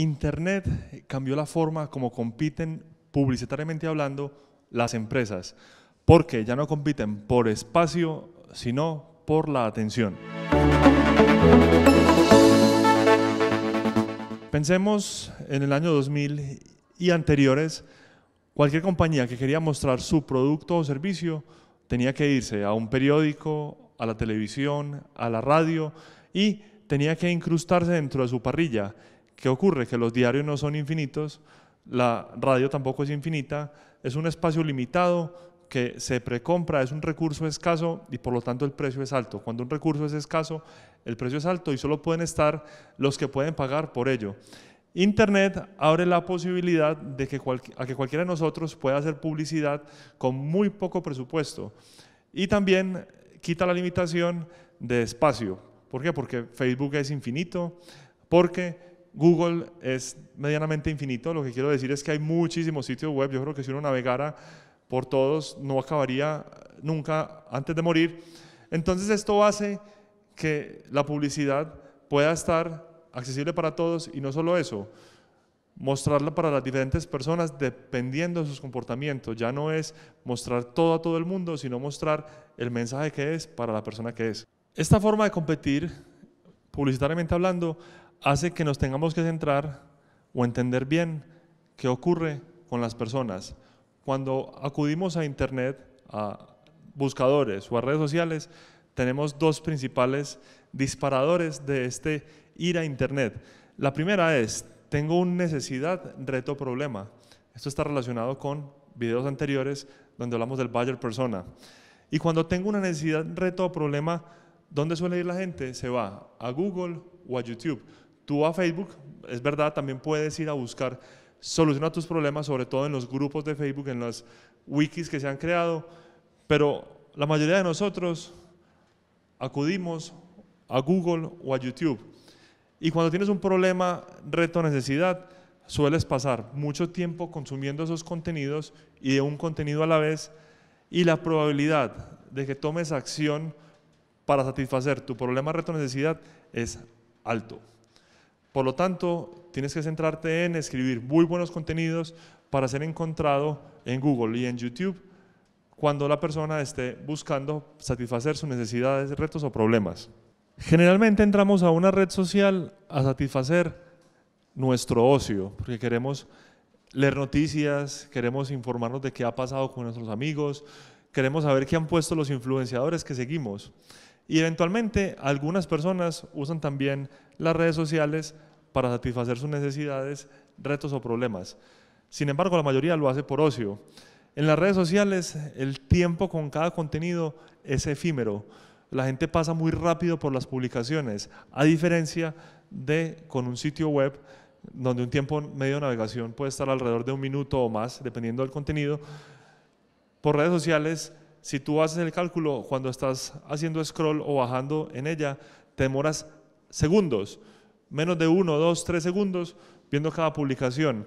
Internet cambió la forma como compiten publicitariamente hablando las empresas, porque ya no compiten por espacio, sino por la atención. Pensemos en el año 2000 y anteriores, cualquier compañía que quería mostrar su producto o servicio tenía que irse a un periódico, a la televisión, a la radio y tenía que incrustarse dentro de su parrilla ¿Qué ocurre? Que los diarios no son infinitos, la radio tampoco es infinita, es un espacio limitado que se precompra, es un recurso escaso y por lo tanto el precio es alto. Cuando un recurso es escaso, el precio es alto y solo pueden estar los que pueden pagar por ello. Internet abre la posibilidad de que, a que cualquiera de nosotros pueda hacer publicidad con muy poco presupuesto y también quita la limitación de espacio. ¿Por qué? Porque Facebook es infinito, porque Google es medianamente infinito, lo que quiero decir es que hay muchísimos sitios web, yo creo que si uno navegara por todos no acabaría nunca antes de morir. Entonces esto hace que la publicidad pueda estar accesible para todos y no solo eso, mostrarla para las diferentes personas dependiendo de sus comportamientos. Ya no es mostrar todo a todo el mundo, sino mostrar el mensaje que es para la persona que es. Esta forma de competir, publicitariamente hablando, hace que nos tengamos que centrar o entender bien qué ocurre con las personas. Cuando acudimos a Internet, a buscadores o a redes sociales, tenemos dos principales disparadores de este ir a Internet. La primera es, tengo una necesidad, reto, problema. Esto está relacionado con videos anteriores donde hablamos del buyer persona. Y cuando tengo una necesidad, reto o problema, ¿dónde suele ir la gente? Se va a Google o a YouTube. Tú a Facebook, es verdad, también puedes ir a buscar soluciones a tus problemas, sobre todo en los grupos de Facebook, en las wikis que se han creado, pero la mayoría de nosotros acudimos a Google o a YouTube. Y cuando tienes un problema, reto, necesidad, sueles pasar mucho tiempo consumiendo esos contenidos y de un contenido a la vez, y la probabilidad de que tomes acción para satisfacer tu problema, reto, necesidad es alto. Por lo tanto, tienes que centrarte en escribir muy buenos contenidos para ser encontrado en Google y en YouTube cuando la persona esté buscando satisfacer sus necesidades, retos o problemas. Generalmente entramos a una red social a satisfacer nuestro ocio, porque queremos leer noticias, queremos informarnos de qué ha pasado con nuestros amigos, queremos saber qué han puesto los influenciadores que seguimos. Y eventualmente algunas personas usan también las redes sociales para satisfacer sus necesidades, retos o problemas. Sin embargo, la mayoría lo hace por ocio. En las redes sociales el tiempo con cada contenido es efímero. La gente pasa muy rápido por las publicaciones, a diferencia de con un sitio web donde un tiempo medio de navegación puede estar alrededor de un minuto o más, dependiendo del contenido. Por redes sociales si tú haces el cálculo cuando estás haciendo scroll o bajando en ella, te demoras segundos, menos de uno, dos, tres segundos viendo cada publicación.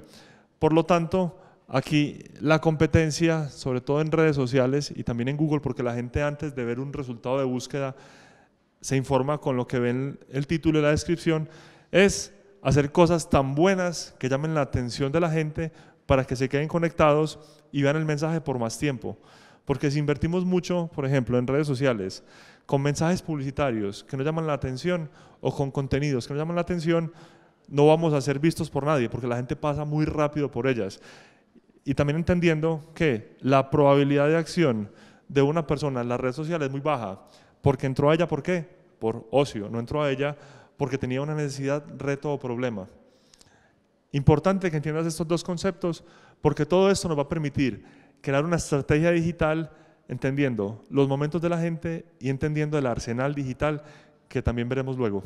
Por lo tanto, aquí la competencia, sobre todo en redes sociales y también en Google, porque la gente antes de ver un resultado de búsqueda se informa con lo que ven el título y la descripción, es hacer cosas tan buenas que llamen la atención de la gente para que se queden conectados y vean el mensaje por más tiempo. Porque si invertimos mucho, por ejemplo, en redes sociales, con mensajes publicitarios que no llaman la atención o con contenidos que no llaman la atención, no vamos a ser vistos por nadie porque la gente pasa muy rápido por ellas. Y también entendiendo que la probabilidad de acción de una persona en la red social es muy baja porque entró a ella, ¿por qué? Por ocio, no entró a ella porque tenía una necesidad, reto o problema. Importante que entiendas estos dos conceptos porque todo esto nos va a permitir crear una estrategia digital entendiendo los momentos de la gente y entendiendo el arsenal digital que también veremos luego.